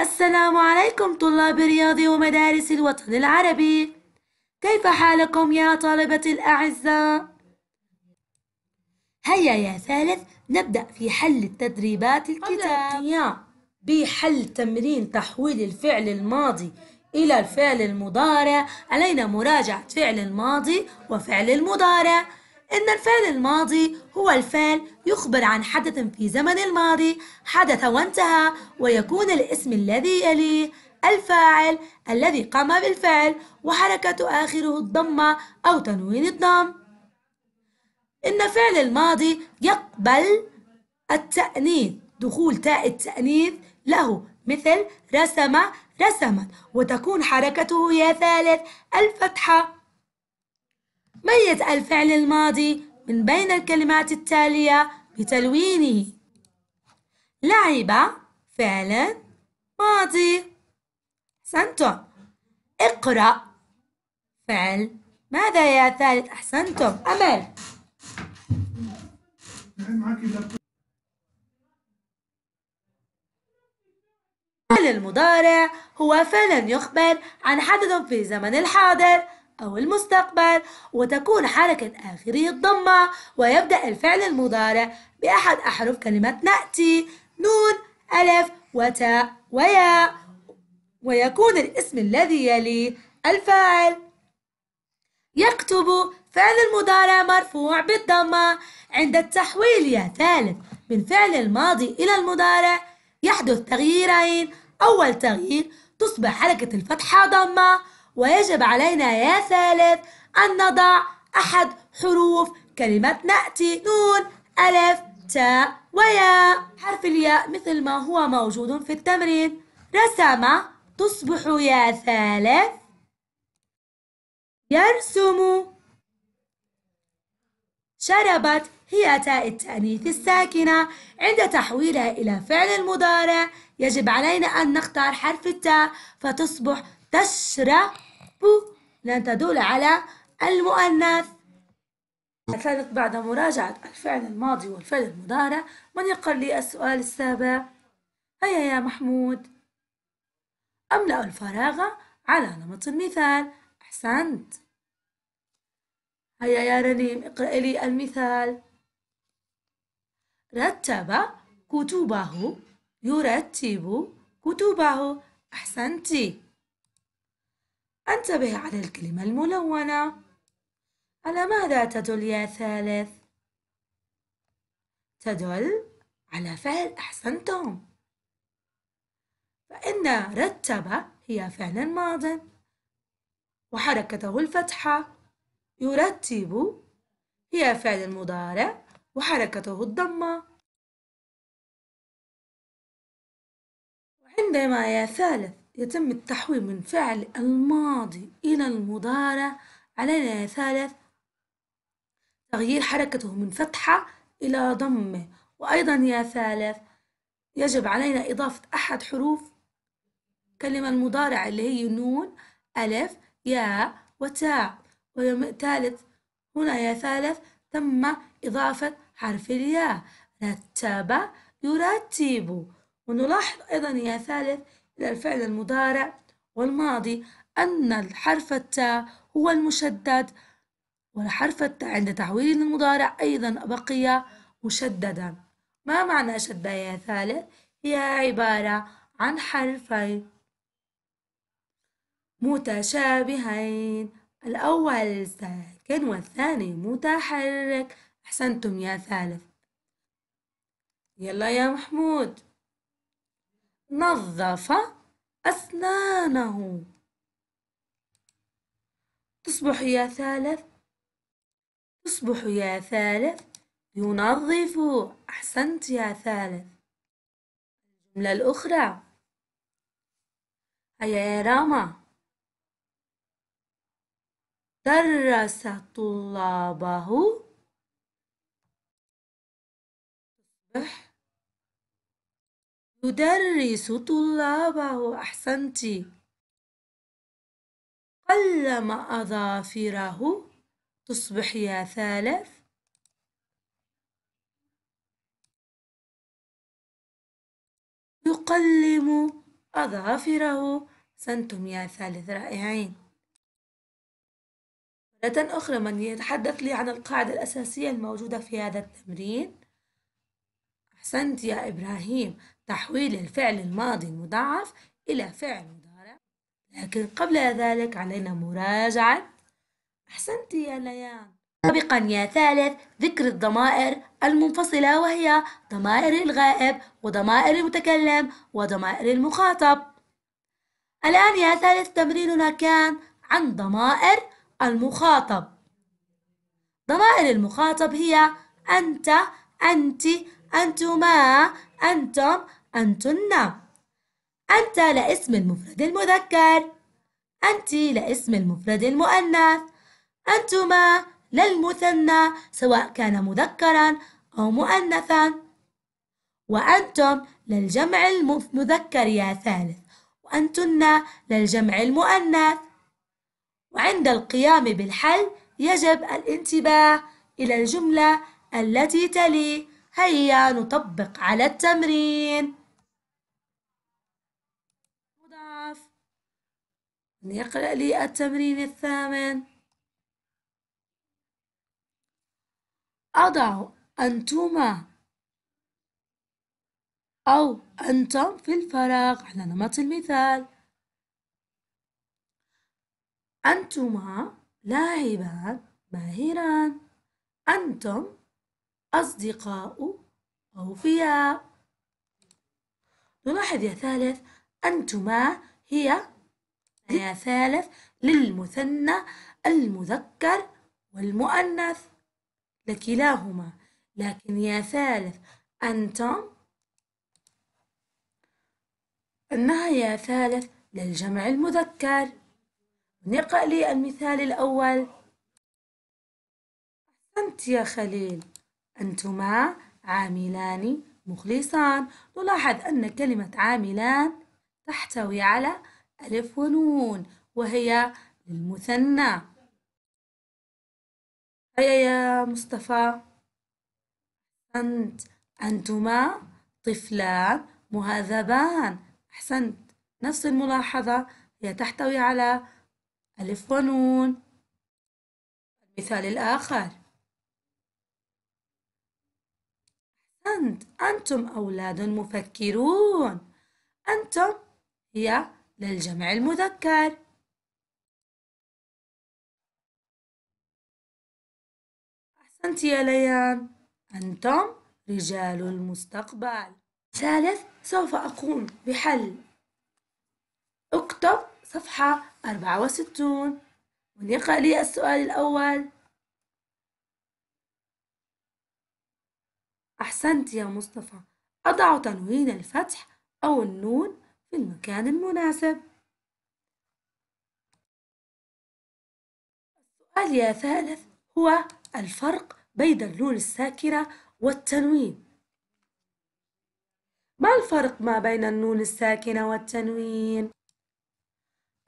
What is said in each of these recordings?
السلام عليكم طلاب الرياض ومدارس الوطن العربي كيف حالكم يا طالبة الأعزاء؟ هيا يا ثالث نبدأ في حل التدريبات الكتابية بحل تمرين تحويل الفعل الماضي إلى الفعل المضارع علينا مراجعة فعل الماضي وفعل المضارع إن الفعل الماضي هو الفعل يخبر عن حدث في زمن الماضي حدث وانتهى ويكون الاسم الذي يليه الفاعل الذي قام بالفعل وحركة آخره الضمة أو تنوين الضم إن فعل الماضي يقبل التأنيث دخول تاء التأنيث له مثل رسم رسمت وتكون حركته يا ثالث الفتحة ميز الفعل الماضي من بين الكلمات التالية بتلوينه لعب فعل ماضي أحسنتم اقرأ فعل ماذا يا ثالث أحسنتم أمل فعل المضارع هو فعل يخبر عن حدث في زمن الحاضر أو المستقبل وتكون حركة آخره الضمة ويبدأ الفعل المضارع بأحد أحرف كلمة نأتي نون ألف وتاء وياء ويكون الاسم الذي يلي الفعل يكتب فعل المضارع مرفوع بالضمة عند التحويل يا ثالث من فعل الماضي إلى المضارع يحدث تغييرين أول تغيير تصبح حركة الفتحة ضمة ويجب علينا يا ثالث أن نضع أحد حروف كلمة نأتي نون ألف تاء وياء حرف الياء مثل ما هو موجود في التمرين رسم تصبح يا ثالث يرسم شربت هي تاء التأنيث الساكنة عند تحويلها إلى فعل المضارع يجب علينا أن نختار حرف التاء فتصبح تشرب لأن تدل على المؤنث كانت بعد مراجعة الفعل الماضي والفعل المضارع من يقرأ لي السؤال السابع هيا يا محمود أملأ الفراغ على نمط المثال أحسنت هيا يا رنيم اقرأ لي المثال رتب كتبه يرتب كتبه أحسنتِ انتبه على الكلمة الملونة على ماذا تدل يا ثالث؟ تدل على فعل أحسنتم فإن رتب هي فعل ماض وحركته الفتحة يرتب هي فعل مضارع وحركته الضمة وعندما يا ثالث يتم التحويل من فعل الماضي إلى المضارع علينا ثالث تغيير حركته من فتحة إلى ضمة وأيضا يا ثالث يجب علينا إضافة أحد حروف كلمة المضارع اللي هي نون ألف ياء وتاء ثالث هنا يا ثالث تم إضافة حرف الياء رتب يرتب ونلاحظ أيضا يا ثالث إلى الفعل المضارع والماضي أن الحرف التاء هو المشدد والحرف التاء عند تحويل المضارع أيضا بقي مشددا ما معنى شدة يا ثالث؟ هي عبارة عن حرفين متشابهين الأول ساكن والثاني متحرك أحسنتم يا ثالث يلا يا محمود نظف أسنانه تصبح يا ثالث تصبح يا ثالث ينظف أحسنت يا ثالث الجملة الأخرى هيا يا راما درس طلابه تصبح يدرس طلابه أحسنت قلم أظافره تصبح يا ثالث يقلم أظافره سنتم يا ثالث رائعين مرة أخرى من يتحدث لي عن القاعدة الأساسية الموجودة في هذا التمرين أحسنت يا إبراهيم تحويل الفعل الماضي المضاعف إلى فعل مضارع لكن قبل ذلك علينا مراجعة أحسنت يا ليان سابقا يا ثالث ذكر الضمائر المنفصلة وهي ضمائر الغائب وضمائر المتكلم وضمائر المخاطب الآن يا ثالث تمريننا كان عن ضمائر المخاطب ضمائر المخاطب هي أنت أنت أنتما أنتم أنتن أنت لاسم المفرد المذكر أنت لاسم المفرد المؤنث أنتما للمثنى سواء كان مذكرا أو مؤنثا وأنتم للجمع المذكر يا ثالث وأنتن للجمع المؤنث وعند القيام بالحل يجب الانتباه إلى الجملة التي تلي هيا نطبق على التمرين مضاف يقرأ لي التمرين الثامن أضع أنتما أو أنتم في الفراغ على نمط المثال أنتما لاعبان ماهران أنتم أصدقاء أوفياء نلاحظ يا ثالث أنتما هي يا ثالث للمثنى المذكر والمؤنث لكلاهما لكن يا ثالث أنتم أنها يا ثالث للجمع المذكر نقرأ لي المثال الأول أنت يا خليل أنتما عاملان مخلصان نلاحظ أن كلمة عاملان تحتوي على ألف ونون وهي للمثنى هيا يا مصطفى أنت أنتما طفلان مهذبان أحسنت نفس الملاحظة هي تحتوي على ألف ونون المثال الآخر أنت أنتم أولاد مفكرون أنتم هي للجمع المذكر أحسنت يا ليان أنتم رجال المستقبل ثالث سوف أقوم بحل اكتب صفحة 64 ونقرأ لي السؤال الأول أحسنت يا مصطفى أضع تنوين الفتح أو النون في المكان المناسب السؤال يا ثالث هو الفرق بين النون الساكنة والتنوين ما الفرق ما بين النون الساكنة والتنوين؟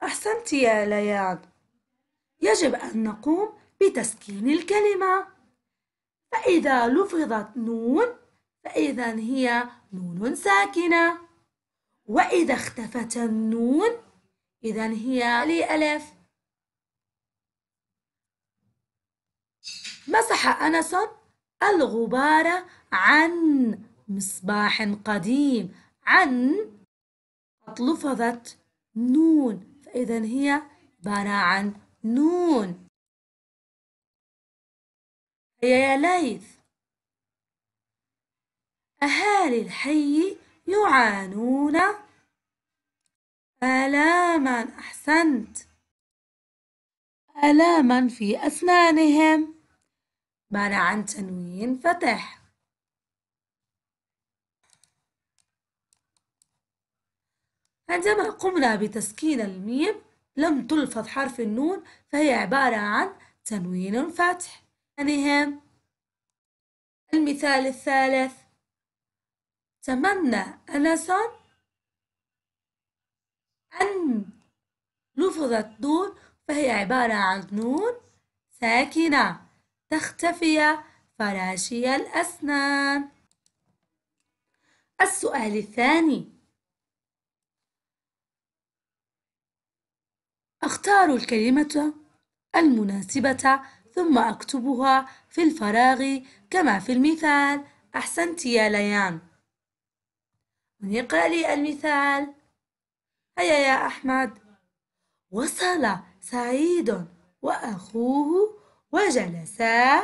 أحسنت يا لياض يجب أن نقوم بتسكين الكلمة فإذا لفظت نون فإذا هي نون ساكنة وإذا اختفت النون إذا هي لي ألف مسح أنس الغبار عن مصباح قديم عن لفظت نون فإذا هي عبارة عن نون هيا يا ليث أهالي الحي يعانون آلاما أحسنت آلاما في أسنانهم مانع عن تنوين فتح عندما قمنا بتسكين الميم لم تلفظ حرف النون فهي عبارة عن تنوين فاتح أذهان المثال الثالث تمنى أنس أن لفظت نون فهي عبارة عن نون ساكنة تختفي فراشي الأسنان السؤال الثاني اختاروا الكلمة المناسبة ثم أكتبها في الفراغ كما في المثال أحسنت يا ليان من يقرأ لي المثال هيا يا أحمد وصل سعيد وأخوه وجلسا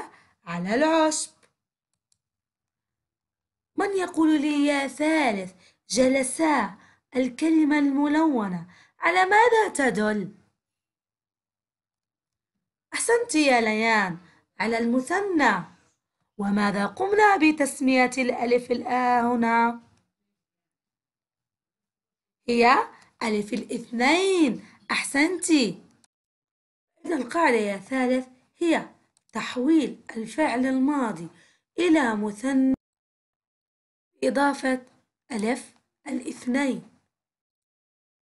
على العشب من يقول لي يا ثالث جلسا الكلمة الملونة على ماذا تدل؟ أحسنت يا ليان على المثنى وماذا قمنا بتسمية الألف الآ هنا؟ هي ألف الاثنين أحسنتِ إذا القاعدة يا ثالث هي تحويل الفعل الماضي إلى مثنى إضافة ألف الاثنين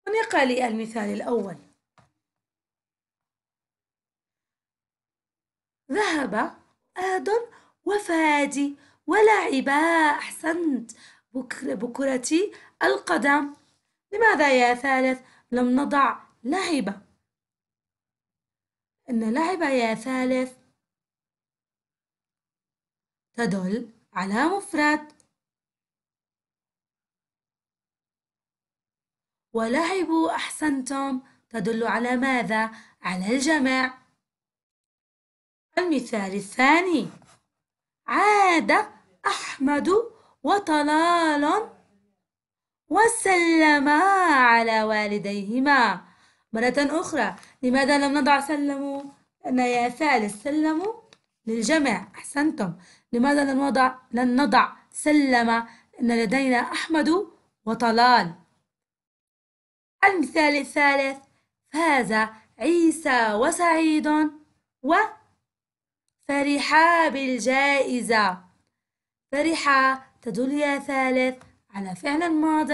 ونقرأ المثال الأول ذهب آدم وفادي ولعبا أحسنت بكرة, بكرتي القدم لماذا يا ثالث لم نضع لعب إن لعب يا ثالث تدل على مفرد ولعبوا أحسنتم تدل على ماذا؟ على الجمع المثال الثاني عاد أحمد وطلال وسلما على والديهما مرة أخرى لماذا لم نضع سلموا؟ لأن يا ثالث سلموا للجمع أحسنتم لماذا لم نضع لن نضع سلم أن لدينا أحمد وطلال المثال الثالث فاز عيسى وسعيد و فرحا بالجائزة فرحا تدل يا ثالث على فعل ماض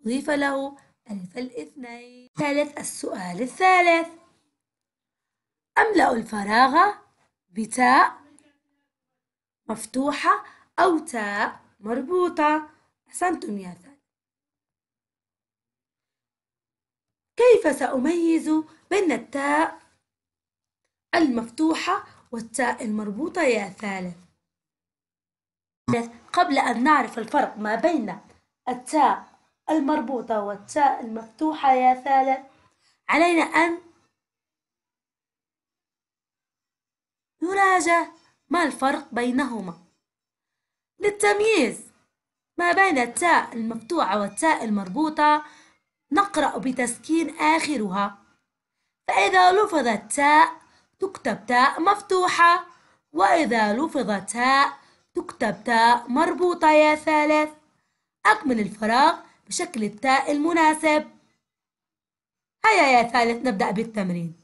أضيف له ألف الاثنين ثالث السؤال الثالث أملأ الفراغ بتاء مفتوحة أو تاء مربوطة أحسنتم يا ثالث كيف سأميز بين التاء المفتوحة والتاء المربوطة يا ثالث قبل أن نعرف الفرق ما بين التاء المربوطة والتاء المفتوحة يا ثالث علينا أن نراجع ما الفرق بينهما للتمييز ما بين التاء المفتوحة والتاء المربوطة نقرأ بتسكين آخرها فإذا لفظت التاء تكتب تاء مفتوحة وإذا لفظت هاء تكتب تاء مربوطة يا ثالث أكمل الفراغ بشكل التاء المناسب هيا يا ثالث نبدأ بالتمرين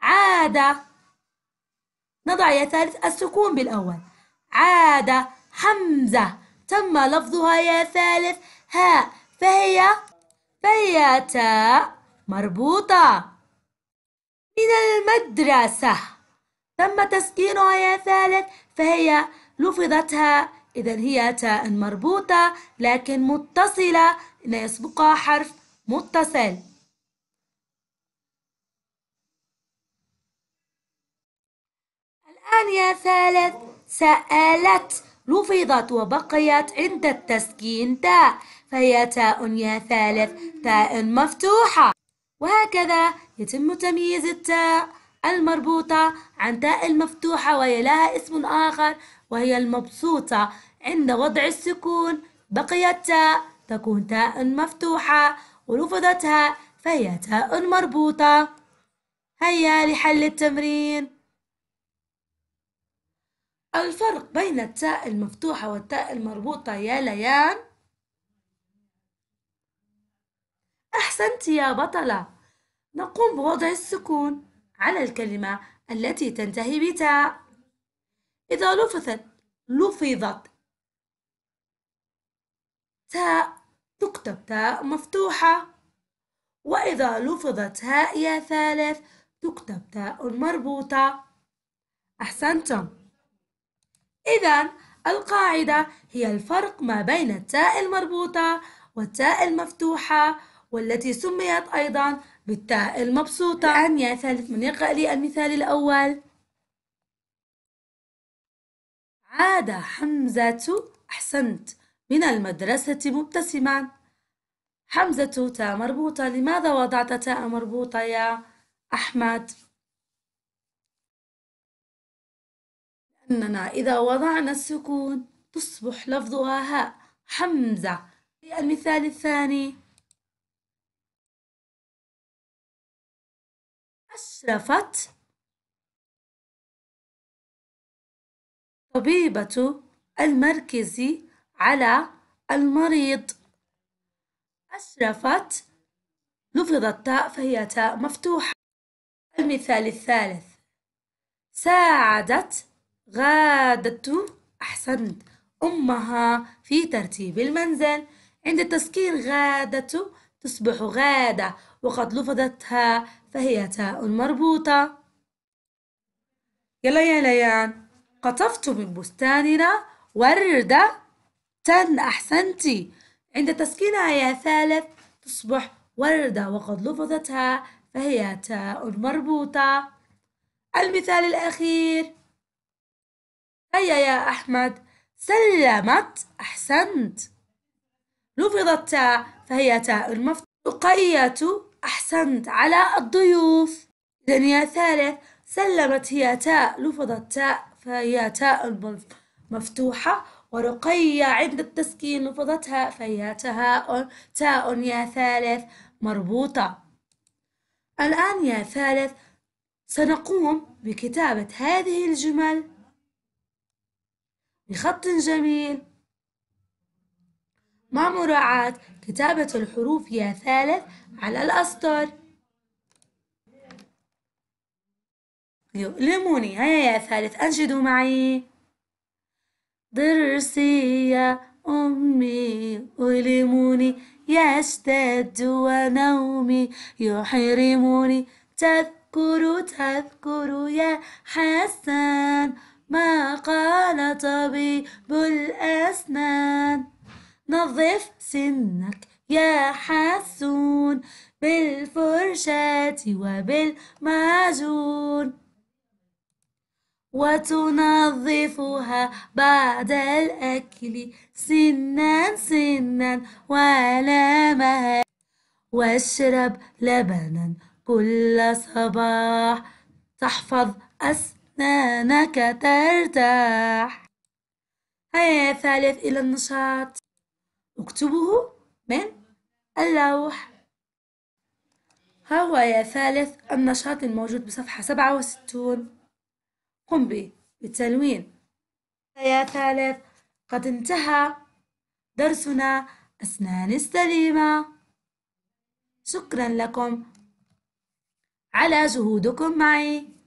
عادة نضع يا ثالث السكون بالأول عادة حمزة تم لفظها يا ثالث هاء فهي فهي تاء مربوطة من المدرسة تم تسكينها يا ثالث فهي لفظتها إذا هي تاء مربوطة لكن متصلة إن يسبقها حرف متصل الآن يا ثالث سألت لفظت وبقيت عند التسكين تاء فهي تاء يا ثالث تاء مفتوحة وهكذا يتم تمييز التاء المربوطة عن تاء المفتوحة وهي لها اسم آخر وهي المبسوطة عند وضع السكون بقيت تاء تكون تاء مفتوحة ورفضتها فهي تاء مربوطة هيا لحل التمرين الفرق بين التاء المفتوحة والتاء المربوطة يا ليان أحسنت يا بطلة نقوم بوضع السكون على الكلمة التي تنتهي بتاء إذا لفظت لفظت تاء تكتب تاء مفتوحة وإذا لفظت هاء يا ثالث تكتب تاء مربوطة أحسنتم إذا القاعدة هي الفرق ما بين التاء المربوطة والتاء المفتوحة والتي سميت أيضا بالتاء المبسوطة الآن يا ثالث من يقرأ لي المثال الأول عاد حمزة أحسنت من المدرسة مبتسما حمزة تاء مربوطة لماذا وضعت تاء مربوطة يا أحمد؟ لأننا إذا وضعنا السكون تصبح لفظها هاء حمزة في المثال الثاني أشرفت طبيبة المركز على المريض أشرفت لفظ التاء فهي تاء مفتوحة المثال الثالث ساعدت غادة أحسنت أمها في ترتيب المنزل عند التسكير غادة تصبح غادة وقد لفظتها فهي تاء مربوطة يلا يا ليان قطفت من بستاننا وردة أحسنتي عند تسكينها يا ثالث تصبح وردة وقد لفظتها فهي تاء مربوطة المثال الأخير هيا يا أحمد سلمت أحسنت لفظت تاء فهي تاء مفتوحة رقية أحسنت على الضيوف إذا يا ثالث سلمت هي تاء لفظت تاء فهي تاء مفتوحة ورقية عند التسكين لفظتها فهي تاء تاء يا ثالث مربوطة الآن يا ثالث سنقوم بكتابة هذه الجمل بخط جميل مع مراعاة كتابة الحروف يا ثالث على الأسطر يؤلمني هيا يا ثالث أنشدوا معي ضرسي يا أمي يؤلموني يشتد ونومي يحرمني تذكر تذكر يا حسن ما قال طبيب الأسنان نظف سنك يا حسون بالفرشاة وبالمعجون وتنظفها بعد الأكل سنا سنا ولا مهل واشرب لبنا كل صباح تحفظ أسنانك ترتاح هيا ثالث إلى النشاط نكتبه من اللوح ها هو يا ثالث النشاط الموجود بصفحة سبعة وستون قم بالتلوين يا ثالث قد انتهى درسنا أسنان السليمة شكرا لكم على جهودكم معي